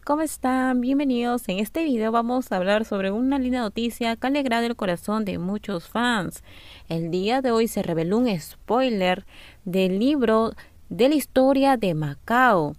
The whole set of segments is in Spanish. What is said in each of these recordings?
¿cómo están? Bienvenidos. En este video vamos a hablar sobre una linda noticia que ha alegrado el corazón de muchos fans. El día de hoy se reveló un spoiler del libro de la historia de Macao.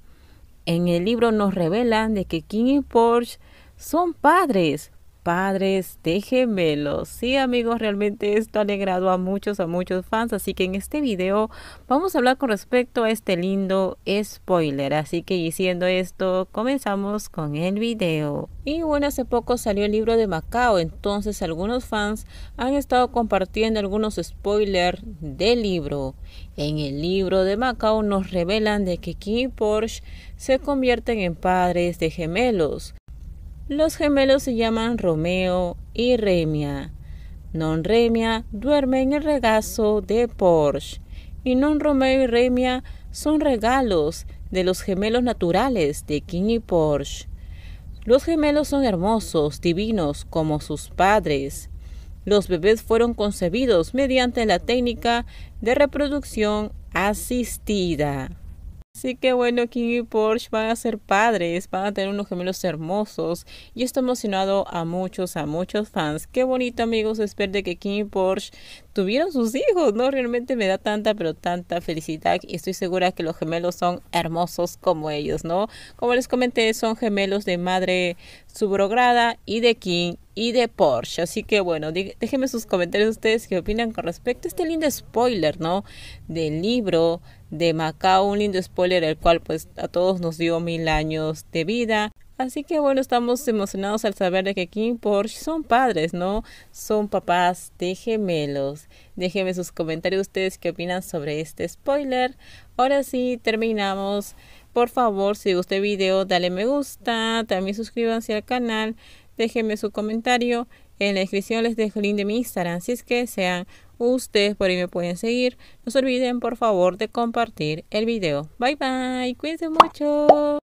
En el libro nos revelan de que King y Porsche son padres, padres de gemelos. Sí, amigos, realmente esto ha alegrado a muchos, a muchos fans. Así que en este video vamos a hablar con respecto a este lindo spoiler. Así que diciendo esto, comenzamos con el video. Y bueno, hace poco salió el libro de Macao, entonces algunos fans han estado compartiendo algunos spoilers del libro. En el libro de Macao nos revelan de que Kim y Porsche se convierten en padres de gemelos. Los gemelos se llaman Romeo y Remia. Non Remia duerme en el regazo de Porsche. Y Non Romeo y Remia son regalos de los gemelos naturales de King y Porsche. Los gemelos son hermosos, divinos, como sus padres. Los bebés fueron concebidos mediante la técnica de reproducción asistida. Sí, que bueno, King y Porsche van a ser padres, van a tener unos gemelos hermosos y esto ha emocionado a muchos, a muchos fans. Qué bonito amigos, espero de que King y Porsche tuvieron sus hijos, ¿no? Realmente me da tanta, pero tanta felicidad y estoy segura que los gemelos son hermosos como ellos, ¿no? Como les comenté, son gemelos de madre subrograda y de King y de Porsche. Así que bueno, déjenme sus comentarios ustedes qué opinan con respecto a este lindo spoiler, ¿no? Del libro de Macao, un lindo spoiler el cual pues a todos nos dio mil años de vida. Así que bueno, estamos emocionados al saber de que King Porsche son padres, ¿no? Son papás de gemelos. Déjenme sus comentarios ustedes qué opinan sobre este spoiler. Ahora sí, terminamos. Por favor, si gustó el video, dale me gusta. También suscríbanse al canal. Déjenme su comentario. En la descripción les dejo el link de mi Instagram. Si es que sean ustedes por ahí me pueden seguir. No se olviden, por favor, de compartir el video. Bye bye. Cuídense mucho.